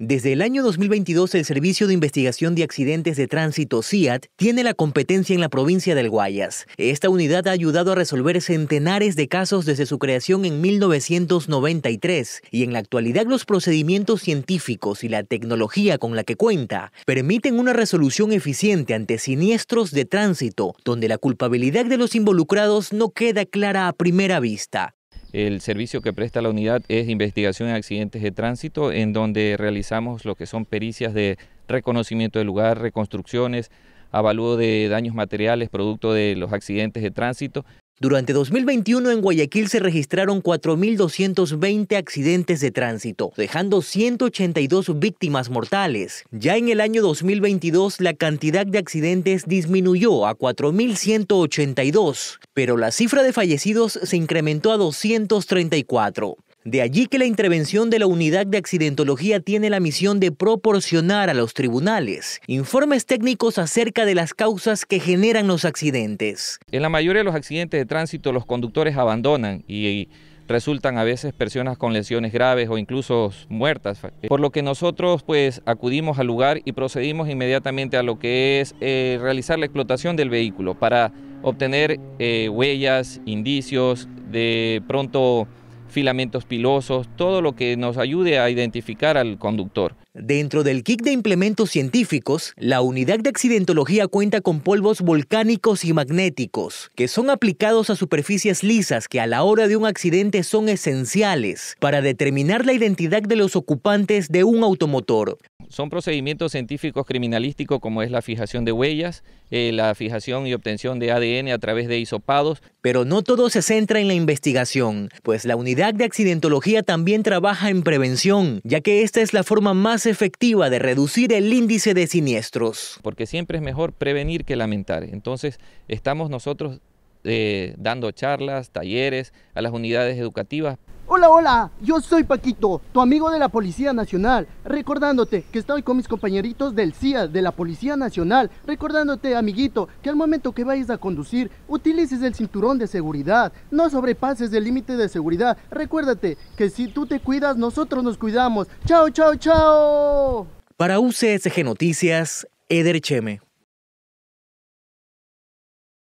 Desde el año 2022, el Servicio de Investigación de Accidentes de Tránsito CIAT tiene la competencia en la provincia del Guayas. Esta unidad ha ayudado a resolver centenares de casos desde su creación en 1993 y en la actualidad los procedimientos científicos y la tecnología con la que cuenta permiten una resolución eficiente ante siniestros de tránsito donde la culpabilidad de los involucrados no queda clara a primera vista. El servicio que presta la unidad es investigación en accidentes de tránsito, en donde realizamos lo que son pericias de reconocimiento del lugar, reconstrucciones, avalúo de daños materiales producto de los accidentes de tránsito durante 2021 en Guayaquil se registraron 4.220 accidentes de tránsito, dejando 182 víctimas mortales. Ya en el año 2022 la cantidad de accidentes disminuyó a 4.182, pero la cifra de fallecidos se incrementó a 234. De allí que la intervención de la Unidad de Accidentología tiene la misión de proporcionar a los tribunales informes técnicos acerca de las causas que generan los accidentes. En la mayoría de los accidentes de tránsito los conductores abandonan y resultan a veces personas con lesiones graves o incluso muertas. Eh, por lo que nosotros pues acudimos al lugar y procedimos inmediatamente a lo que es eh, realizar la explotación del vehículo para obtener eh, huellas, indicios, de pronto filamentos pilosos, todo lo que nos ayude a identificar al conductor. Dentro del kit de implementos científicos, la unidad de accidentología cuenta con polvos volcánicos y magnéticos, que son aplicados a superficies lisas que a la hora de un accidente son esenciales para determinar la identidad de los ocupantes de un automotor. Son procedimientos científicos criminalísticos como es la fijación de huellas, eh, la fijación y obtención de ADN a través de hisopados. Pero no todo se centra en la investigación, pues la unidad de accidentología también trabaja en prevención, ya que esta es la forma más efectiva de reducir el índice de siniestros. Porque siempre es mejor prevenir que lamentar. Entonces, estamos nosotros eh, dando charlas, talleres a las unidades educativas Hola, hola, yo soy Paquito, tu amigo de la Policía Nacional, recordándote que estoy con mis compañeritos del CIA, de la Policía Nacional, recordándote, amiguito, que al momento que vayas a conducir, utilices el cinturón de seguridad, no sobrepases el límite de seguridad, recuérdate que si tú te cuidas, nosotros nos cuidamos. Chao, chao, chao. Para UCSG Noticias, Eder Cheme.